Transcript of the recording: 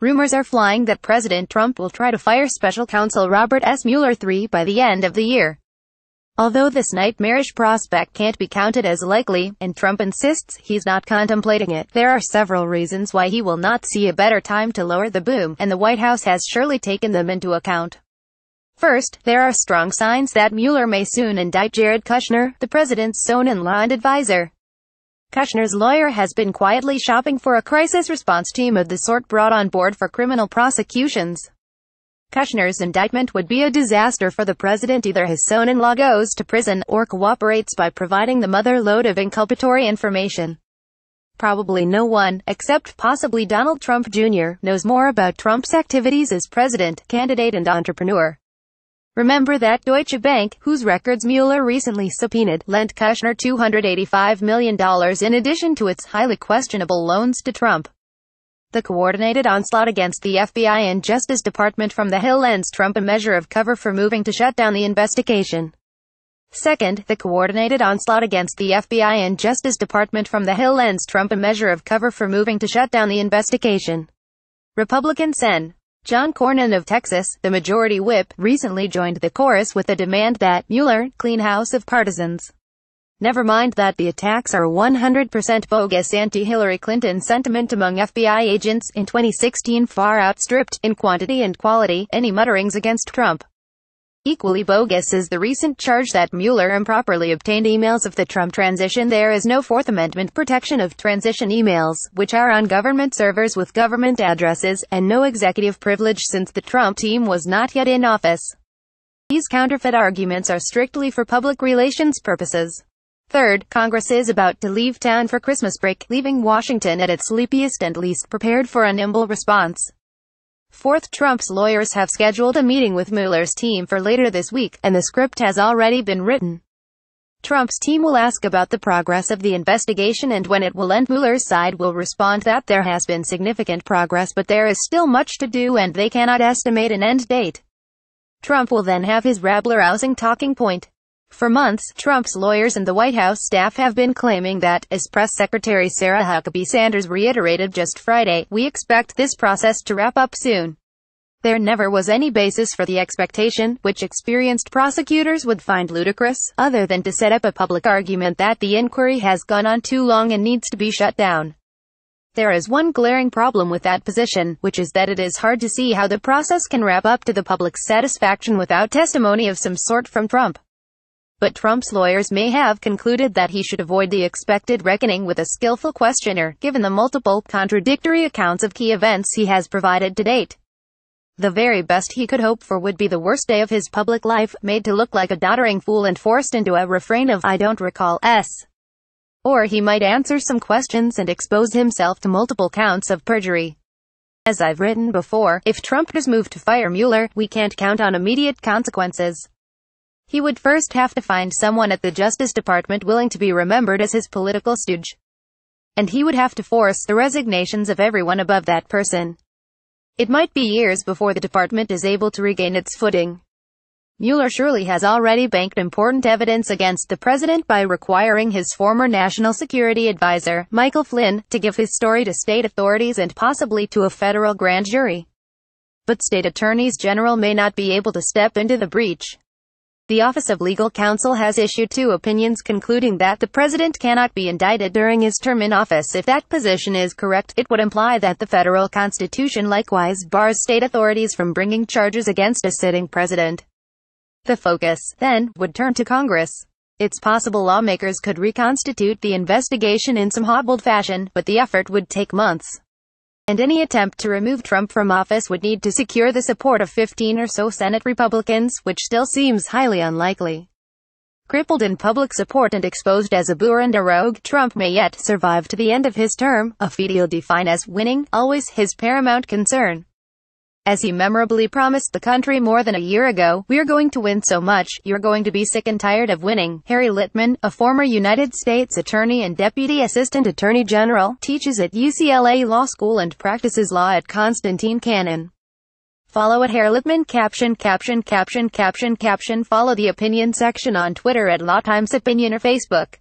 Rumors are flying that President Trump will try to fire special counsel Robert S. Mueller III by the end of the year. Although this nightmarish prospect can't be counted as likely, and Trump insists he's not contemplating it, there are several reasons why he will not see a better time to lower the boom, and the White House has surely taken them into account. First, there are strong signs that Mueller may soon indict Jared Kushner, the president's son-in-law and advisor. Kushner's lawyer has been quietly shopping for a crisis response team of the sort brought on board for criminal prosecutions. Kushner's indictment would be a disaster for the president either his son-in-law goes to prison, or cooperates by providing the mother load of inculpatory information. Probably no one, except possibly Donald Trump Jr., knows more about Trump's activities as president, candidate and entrepreneur. Remember that Deutsche Bank, whose records Mueller recently subpoenaed, lent Kushner $285 million in addition to its highly questionable loans to Trump. The coordinated onslaught against the FBI and Justice Department from the Hill lends Trump a measure of cover for moving to shut down the investigation. Second, the coordinated onslaught against the FBI and Justice Department from the Hill lends Trump a measure of cover for moving to shut down the investigation. Republican Sen. John Cornyn of Texas, the majority whip, recently joined the chorus with a demand that Mueller clean house of partisans. Never mind that the attacks are 100% bogus anti-Hillary Clinton sentiment among FBI agents in 2016 far outstripped, in quantity and quality, any mutterings against Trump. Equally bogus is the recent charge that Mueller improperly obtained emails of the Trump transition. There is no Fourth Amendment protection of transition emails, which are on government servers with government addresses, and no executive privilege since the Trump team was not yet in office. These counterfeit arguments are strictly for public relations purposes. Third, Congress is about to leave town for Christmas break, leaving Washington at its sleepiest and least prepared for a nimble response. Fourth Trump's lawyers have scheduled a meeting with Mueller's team for later this week, and the script has already been written. Trump's team will ask about the progress of the investigation and when it will end. Mueller's side will respond that there has been significant progress but there is still much to do and they cannot estimate an end date. Trump will then have his rabble-rousing talking point. For months, Trump's lawyers and the White House staff have been claiming that, as Press Secretary Sarah Huckabee Sanders reiterated just Friday, we expect this process to wrap up soon. There never was any basis for the expectation, which experienced prosecutors would find ludicrous, other than to set up a public argument that the inquiry has gone on too long and needs to be shut down. There is one glaring problem with that position, which is that it is hard to see how the process can wrap up to the public's satisfaction without testimony of some sort from Trump but Trump's lawyers may have concluded that he should avoid the expected reckoning with a skillful questioner, given the multiple, contradictory accounts of key events he has provided to date. The very best he could hope for would be the worst day of his public life, made to look like a doddering fool and forced into a refrain of, I don't recall, s. Or he might answer some questions and expose himself to multiple counts of perjury. As I've written before, if Trump does move to fire Mueller, we can't count on immediate consequences. He would first have to find someone at the Justice Department willing to be remembered as his political stooge. And he would have to force the resignations of everyone above that person. It might be years before the department is able to regain its footing. Mueller surely has already banked important evidence against the president by requiring his former national security advisor, Michael Flynn, to give his story to state authorities and possibly to a federal grand jury. But state attorneys general may not be able to step into the breach. The Office of Legal Counsel has issued two opinions concluding that the president cannot be indicted during his term in office. If that position is correct, it would imply that the federal constitution likewise bars state authorities from bringing charges against a sitting president. The focus, then, would turn to Congress. It's possible lawmakers could reconstitute the investigation in some hobbled fashion, but the effort would take months and any attempt to remove Trump from office would need to secure the support of 15 or so Senate Republicans, which still seems highly unlikely. Crippled in public support and exposed as a boor and a rogue, Trump may yet survive to the end of his term, a feat he'll define as winning, always his paramount concern. As he memorably promised the country more than a year ago, we're going to win so much, you're going to be sick and tired of winning. Harry Littman, a former United States attorney and deputy assistant attorney general, teaches at UCLA Law School and practices law at Constantine Cannon. Follow at Harry Littman caption caption caption caption caption follow the opinion section on Twitter at LawTimesOpinion or Facebook.